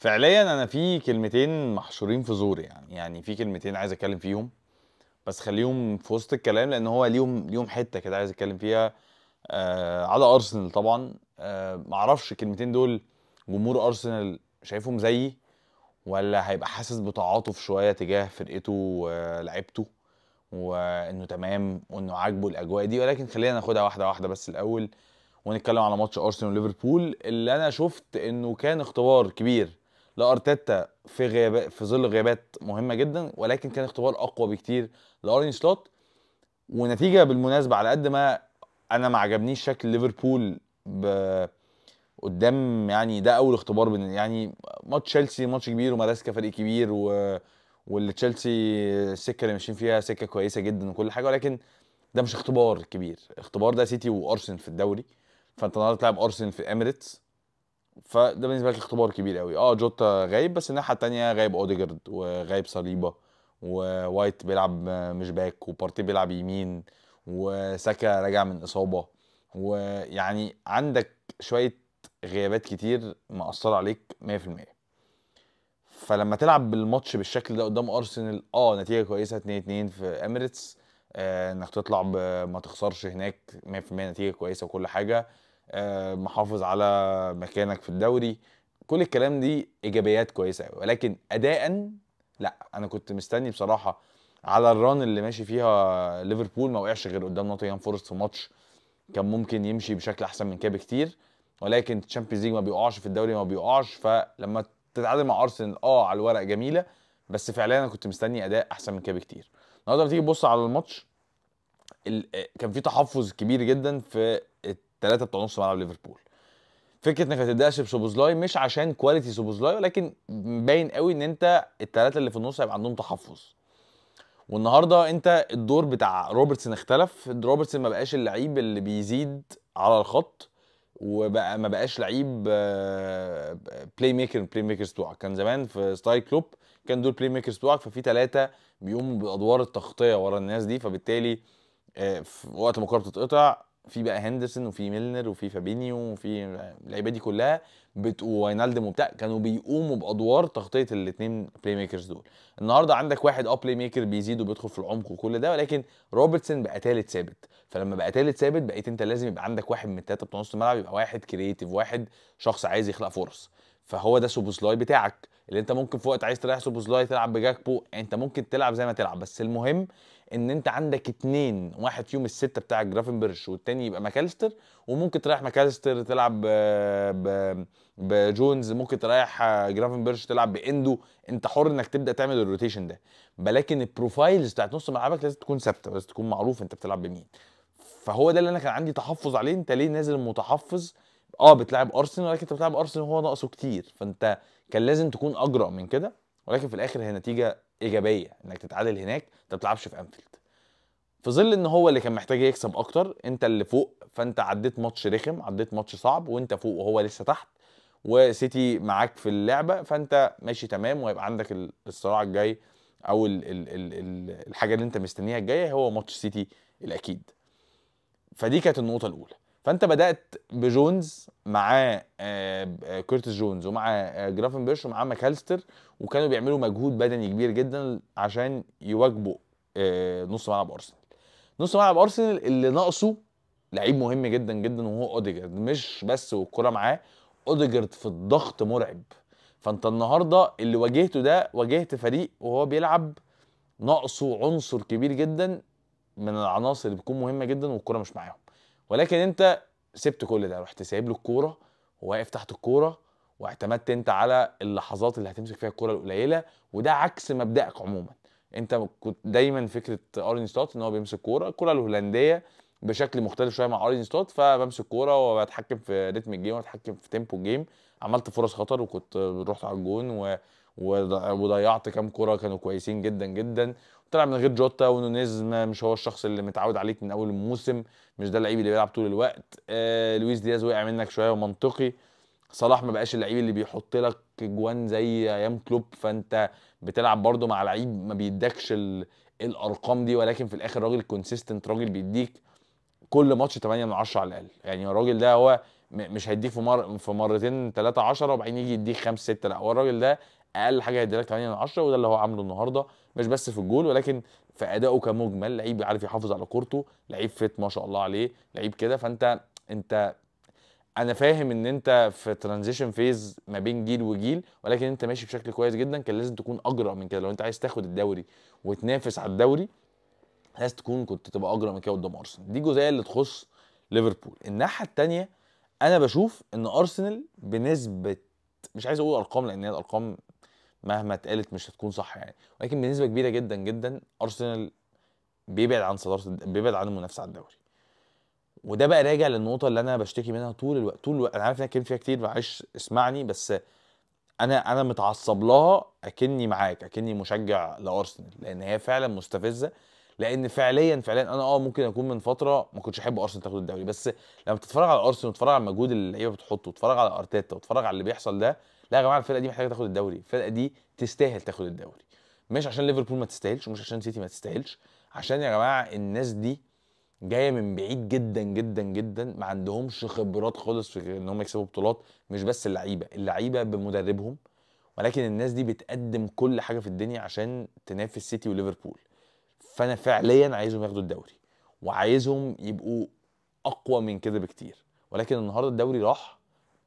فعليا انا في كلمتين محشورين في زوري يعني يعني في كلمتين عايز اتكلم فيهم بس خليهم في وسط الكلام لان هو ليهم ليهم حته كده عايز اتكلم فيها آه على ارسنال طبعا آه معرفش الكلمتين دول جمهور ارسنال شايفهم زيي ولا هيبقى حاسس بتعاطف شويه تجاه فرقته ولاعيبته وانه تمام وانه عاجبه الاجواء دي ولكن خلينا ناخدها واحده واحده بس الاول ونتكلم على ماتش ارسنال وليفربول اللي انا شفت انه كان اختبار كبير لارتيتا في غياب في ظل غيابات مهمه جدا ولكن كان اختبار اقوى بكتير لارني سلوت ونتيجه بالمناسبه على قد ما انا ما عجبنيش شكل ليفربول ب... قدام يعني ده اول اختبار بن... يعني ماتش تشيلسي ماتش كبير ومدرسة فريق كبير و... واللي تشيلسي السكه اللي ماشيين فيها سكه كويسه جدا وكل حاجه ولكن ده مش اختبار كبير اختبار ده سيتي وارسنال في الدوري فانت النهارده تلعب ارسنال في الاميريتس فده بالنسبه لك اختبار كبير قوي اه جوتا غايب بس الناحيه الثانيه غايب اوديجارد وغايب صليبه ووايت بيلعب مش باك وبارتي بيلعب يمين وساكا راجع من اصابه ويعني عندك شويه غيابات كتير مأثره عليك 100% فلما تلعب بالماتش بالشكل ده قدام ارسنال اه نتيجه كويسه 2 2 في اميريتس آه انك تطلع ما تخسرش هناك 100% نتيجه كويسه وكل حاجه آه، محافظ على مكانك في الدوري كل الكلام دي ايجابيات كويسه قوي ولكن اداء لا انا كنت مستني بصراحه على الران اللي ماشي فيها ليفربول ما وقعش غير قدام نوتنجهام فورست في ماتش كان ممكن يمشي بشكل احسن من كده بكتير ولكن تشامبيونز ليج ما بيقعش في الدوري ما بيقعش فلما تتعادل مع ارسنال اه على الورق جميله بس فعليا انا كنت مستني اداء احسن من كده بكتير النهارده لما تيجي تبص على الماتش كان في تحفظ كبير جدا في الثلاثه بتوع نص ملعب ليفربول فكره انك هتبداش بسوبوزلاي مش عشان كواليتي سوبوزلاي ولكن باين قوي ان انت الثلاثه اللي في النص هيبقى عندهم تحفظ والنهارده انت الدور بتاع روبرتسون اختلف روبرتسون ما بقاش اللعيب اللي بيزيد على الخط وبقى ما بقاش لعيب بلاي ميكر بلاي ميكرز بتوعك كان زمان في ستايل كلوب كان دول بلاي ميكرز بتوعك ففي ثلاثه بيقوموا بادوار التغطيه ورا الناس دي فبالتالي آه، في وقت ما الكوره بتتقطع في بقى هندرسون وفي ميلنر وفي فابينيو وفي اللعيبه دي كلها ووينالدم وبتاع كانوا بيقوموا بادوار تغطيه الاثنين بلاي ميكرز دول النهارده عندك واحد اه بلاي ميكر بيزيد وبيدخل في العمق وكل ده ولكن روبرتسون بقى ثالث ثابت فلما بقى ثالث ثابت بقيت انت لازم يبقى عندك واحد من الثلاثه بتوع نص الملعب يبقى واحد كرييتيف واحد شخص عايز يخلق فرص فهو ده سوبوسلاي بتاعك اللي انت ممكن في وقت عايز تريح سوبوزلاي تلعب بجاكبو انت ممكن تلعب زي ما تلعب بس المهم ان انت عندك اتنين واحد فيهم السته بتاع جرافنبرش والتاني يبقى ماكاليستر وممكن تريح ماكاليستر تلعب ب... ب... بجونز ممكن تريح جرافنبرش تلعب باندو انت حر انك تبدا تعمل الروتيشن ده ولكن البروفايلز بتاعت نص ملعبك لازم تكون ثابته لازم تكون معروف انت بتلعب بمين فهو ده اللي انا كان عندي تحفظ عليه انت ليه نازل متحفظ اه بتلعب ارسنال ولكن انت بتلعب ارسنال وهو ناقصه كتير فانت كان لازم تكون اجرأ من كده ولكن في الاخر هي نتيجه ايجابيه انك تتعادل هناك انت ما بتلعبش في انفيلد في ظل ان هو اللي كان محتاج يكسب اكتر انت اللي فوق فانت عديت ماتش رخم عديت ماتش صعب وانت فوق وهو لسه تحت وسيتي معاك في اللعبه فانت ماشي تمام وهيبقى عندك الصراع الجاي او الـ الـ الـ الـ الحاجه اللي انت مستنيها الجايه هو ماتش سيتي الاكيد فدي كانت النقطه الاولى فانت بدات بجونز مع كورتيس آه، جونز آه، ومع جرافن آه، بيرش ومع ماكالستر وكانوا بيعملوا مجهود بدني كبير جدا عشان يواجبوا نص ملعب ارسنال نص ملعب ارسنال اللي ناقصه لعيب مهم جدا جدا وهو اوديجارد مش بس والكره معاه اوديجارد في الضغط مرعب فانت النهارده اللي واجهته ده واجهت فريق وهو بيلعب ناقصه عنصر كبير جدا من العناصر اللي بتكون مهمه جدا والكره مش معاهم ولكن انت سبت كل ده رحت سايب له الكوره وواقف تحت الكوره واعتمدت انت على اللحظات اللي هتمسك فيها الكوره القليله وده عكس مبدأك عموما انت كنت دايما فكره ارني ستوت ان هو بيمسك كوره الكوره الهولنديه بشكل مختلف شويه مع ارني ستوت فبمسك كوره وبتحكم في ريتم الجيم وبتحكم في تيمبو الجيم عملت فرص خطر وكنت رحت على الجون و... وضيعت كام كره كانوا كويسين جدا جدا طلع من غير جوتا ونونيز مش هو الشخص اللي متعود عليك من اول الموسم مش ده اللعيب اللي بيلعب طول الوقت آه لويس دياز وقع منك شويه ومنطقي صلاح ما بقاش اللعيب اللي بيحط لك جوان زي ايام كلوب فانت بتلعب برده مع لعيب ما بيدكش الارقام دي ولكن في الاخر راجل كونسيستنت راجل بيديك كل ماتش 8 من 10 على الاقل يعني الراجل ده هو مش هيديك في مر... في مرتين 3 10 وبعدين يجي يديك 5 6 لا هو الراجل ده اقل حاجه هيدي لك 8 من 10 وده اللي هو عامله النهارده مش بس في الجول ولكن في ادائه كمجمل لعيب عارف يحافظ على كورته لعيب فت ما شاء الله عليه لعيب كده فانت انت انا فاهم ان انت في ترانزيشن فيز ما بين جيل وجيل ولكن انت ماشي بشكل كويس جدا كان لازم تكون اجرأ من كده لو انت عايز تاخد الدوري وتنافس على الدوري لازم تكون كنت تبقى اجرأ من كده قدام ارسنال دي الجزئيه اللي تخص ليفربول الناحيه الثانيه انا بشوف ان ارسنال بنسبه مش عايز اقول ارقام لان هي الارقام مهما اتقالت مش هتكون صح يعني ولكن بنسبه كبيره جدا جدا ارسنال بيبعد عن صداره بيبعد عن المنافسه على الدوري وده بقى راجع للنقطه اللي انا بشتكي منها طول الوقت طول الوقت انا عارف ان انا فيها كتير معلش اسمعني بس انا انا متعصب لها اكني معاك اكني مشجع لارسنال لان هي فعلا مستفزه لان فعليا فعليا انا اه ممكن اكون من فتره ما كنتش احب ارسنال تاخد الدوري بس لما تتفرج على ارسنال وتتفرج على المجهود اللي اللعيبه بتحطه وتتفرج على ارتيتا وتتفرج على اللي بيحصل ده لا يا جماعه الفرقه دي محتاجه تاخد الدوري الفرقه دي تستاهل تاخد الدوري مش عشان ليفربول ما تستاهلش ومش عشان سيتي ما تستاهلش عشان يا جماعه الناس دي جايه من بعيد جدا جدا جدا ما عندهمش خبرات خالص في ان هم يكسبوا بطولات مش بس اللعيبه اللعيبه بمدربهم ولكن الناس دي بتقدم كل حاجه في الدنيا عشان تنافس سيتي وليفربول فانا فعليا عايزهم ياخدوا الدوري وعايزهم يبقوا اقوى من كده بكتير ولكن النهارده الدوري راح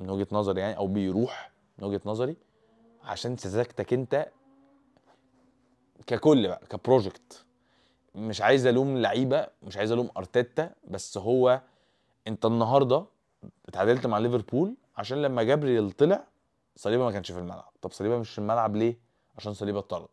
من وجهه نظري يعني او بيروح من وجهه نظري عشان سذاجتك انت ككل بقى كبروجكت مش عايز الوم لعيبه مش عايز الوم ارتيتا بس هو انت النهارده اتعادلت مع ليفربول عشان لما جابريل طلع صليبه ما كانش في الملعب طب صليبه مش في الملعب ليه عشان صليبه اتطرد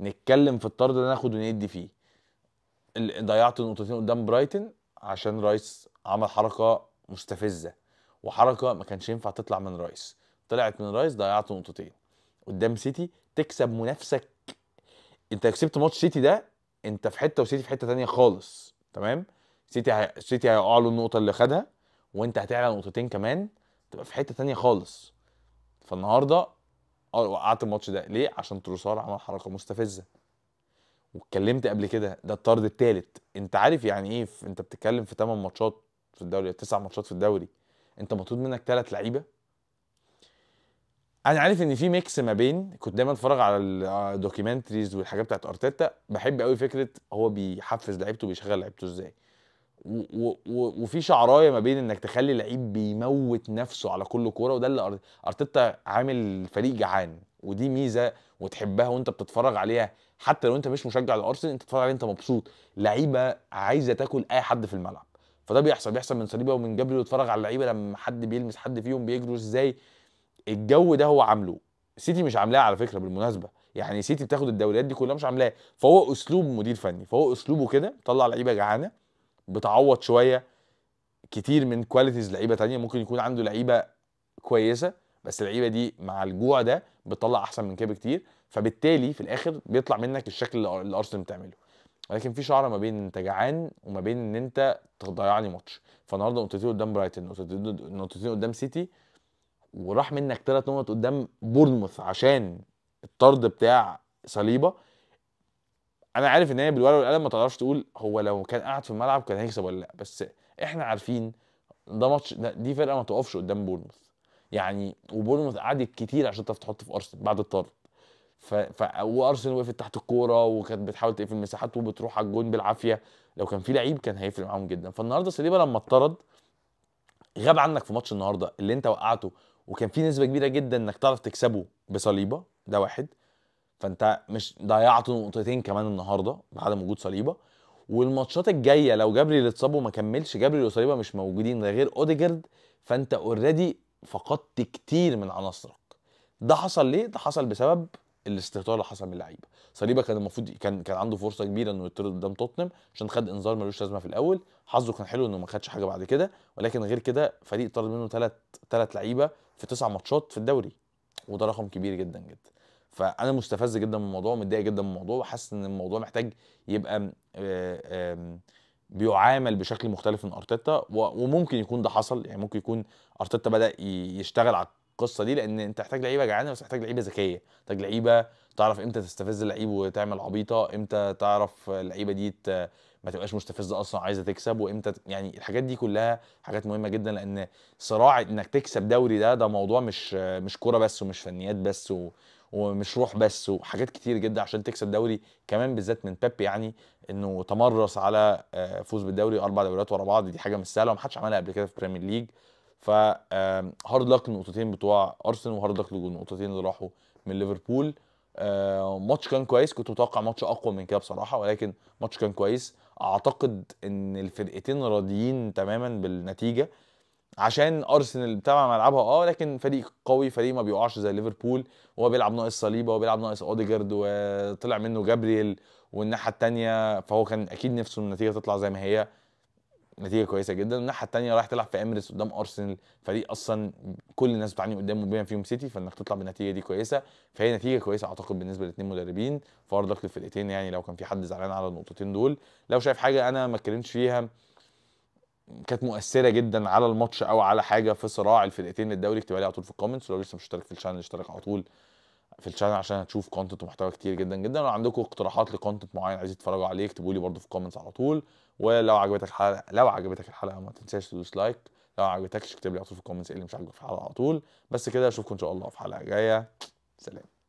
نتكلم في الطرد ده ناخد وندي فيه ضيعت نقطتين قدام برايتن عشان رايس عمل حركه مستفزه وحركه ما كانش ينفع تطلع من رايس طلعت من رايس ضيعت نقطتين قدام سيتي تكسب منافسك انت كسبت ماتش سيتي ده انت في حته وسيتي في حته تانية خالص تمام سيتي ه... سيتي هيقع له النقطه اللي خدها وانت هتعلى نقطتين كمان تبقى في حته تانية خالص فالنهارده اه وقعت الماتش ده ليه عشان تروسار عمل حركه مستفزه واتكلمت قبل كده ده الطرد الثالث انت عارف يعني ايه انت بتتكلم في 8 ماتشات في الدوري 9 ماتشات في الدوري انت مطلوب منك ثلاث لعيبه انا عارف ان في ميكس ما بين كنت دايما اتفرج على الدوكيومنتريز آه، والحاجات بتاعت ارتيتا بحب قوي فكره هو بيحفز لعيبته بيشغل لعيبته ازاي وفي شعرايه ما بين انك تخلي لعيب بيموت نفسه على كل كوره وده اللي ارتيتا عامل فريق جعان ودي ميزه وتحبها وانت بتتفرج عليها حتى لو انت مش مشجع لارسنال انت بتتفرج عليها انت مبسوط لعيبه عايزه تاكل اي حد في الملعب فده بيحصل بيحصل من صليبه ومن جبري وتتفرج على اللعيبه لما حد بيلمس حد فيهم بيجروا ازاي الجو ده هو عامله سيتي مش عاملاه على فكره بالمناسبه يعني سيتي بتاخد الدوريات دي كلها مش عاملاه فهو اسلوب مدير فني فهو اسلوبه كده طلع لعيبه جعانه بتعوض شويه كتير من كواليتيز لعيبه تانية ممكن يكون عنده لعيبه كويسه بس اللعيبه دي مع الجوع ده بتطلع احسن من كده بكتير فبالتالي في الاخر بيطلع منك الشكل اللي ارسنال بتعمله ولكن في شعره ما بين انت جعان وما بين ان انت تضيعني ماتش فالنهارده نقطتين قدام برايتن نقطتين قدام سيتي وراح منك ثلاث نقط قدام بورنموث عشان الطرد بتاع صليبه انا عارف ان هي بالورقه والقلم ما تعرفش تقول هو لو كان قاعد في الملعب كان هيكسب ولا لا بس احنا عارفين ده ماتش ده دي فرقه ما تقفش قدام بورنموث يعني وبورنموث قعدت كتير عشان تعرف تحط في ارسنال بعد الطرد ف... ف... وارسنال وقفت تحت الكوره وكانت بتحاول تقفل المساحات وبتروح على الجون بالعافيه لو كان في لعيب كان هيفرق معاهم جدا فالنهارده صليبه لما اتطرد غاب عنك في ماتش النهارده اللي انت وقعته وكان في نسبه كبيره جدا انك تعرف تكسبه بصليبه ده واحد فانت مش ضيعت نقطتين كمان النهارده بعدم وجود صليبه والماتشات الجايه لو جابريل اتصاب وما كملش جابريل وصليبه مش موجودين ده غير اوديجارد فانت اوريدي فقدت كتير من عناصرك ده حصل ليه ده حصل بسبب الاستهتار اللي حصل من اللعيبه صليبه كان المفروض كان كان عنده فرصه كبيره انه يطرد قدام توتنهام عشان خد انذار ملوش لازمه في الاول حظه كان حلو انه ما خدش حاجه بعد كده ولكن غير كده فريق طرد منه ثلاث ثلاث لعيبه في تسع ماتشات في الدوري وده رقم كبير جدا جدا فانا مستفز جدا من الموضوع ومتضايق جدا من الموضوع وحاسس ان الموضوع محتاج يبقى بيعامل بشكل مختلف من ارتيتا وممكن يكون ده حصل يعني ممكن يكون ارتيتا بدا يشتغل على القصه دي لان انت محتاج لعيبه جعانه بس محتاج لعيبه ذكيه محتاج لعيبه تعرف امتى تستفز اللعيب وتعمل عبيطه امتى تعرف اللعيبه دي ما تبقاش مستفزه اصلا عايزه تكسب وامتى يعني الحاجات دي كلها حاجات مهمه جدا لان صراع انك تكسب دوري ده ده موضوع مش مش كوره بس ومش فنيات بس و ومش روح بس وحاجات كتير جدا عشان تكسب دوري كمان بالذات من بيب يعني انه تمرس على آه، فوز بالدوري اربع دوريات ورا بعض دي حاجه مش سهله ومحدش عملها قبل كده في بريمير ليج ف هارد لك النقطتين بتوع ارسنال وهارد لك النقطتين اللي راحوا من ليفربول آه، ماتش كان كويس كنت متوقع ماتش اقوى من كده بصراحه ولكن ماتش كان كويس اعتقد ان الفرقتين راضيين تماما بالنتيجه عشان ارسنال بتاع ملعبها اه لكن فريق قوي فريق ما بيقعش زي ليفربول وهو بيلعب ناقص صليبه وبيلعب ناقص اوديجارد وطلع منه جابرييل والناحيه الثانيه فهو كان اكيد نفسه النتيجه تطلع زي ما هي نتيجه كويسه جدا الناحيه الثانيه رايح تلعب في امريس قدام ارسنال فريق اصلا كل الناس بتعاني قدامه بما فيهم سيتي فانك تطلع بالنتيجه دي كويسه فهي نتيجه كويسه اعتقد بالنسبه للاثنين مدربين فارضك للفرقتين يعني لو كان في حد زعلان على النقطتين دول لو شايف حاجه انا ما اتكلمتش فيها كانت مؤثره جدا على الماتش او على حاجه في صراع الفرقتين للدوري اكتبها لي على طول في الكومنتس ولو لسه مش مشترك في الشانل اشترك على طول في الشانل عشان هتشوف كونتنت ومحتوى كتير جدا جدا لو عندكم اقتراحات لكونتنت معين عايزين تتفرجوا عليه اكتبوا لي برده في الكومنتس على طول ولو عجبتك الحلقه لو عجبتك الحلقه ما تنساش تدوس لايك لو ما عجبتكش اكتب لي على طول في الكومنتس ايه اللي مش عاجبك في الحلقه على طول بس كده اشوفكم ان شاء الله في حلقه جايه سلام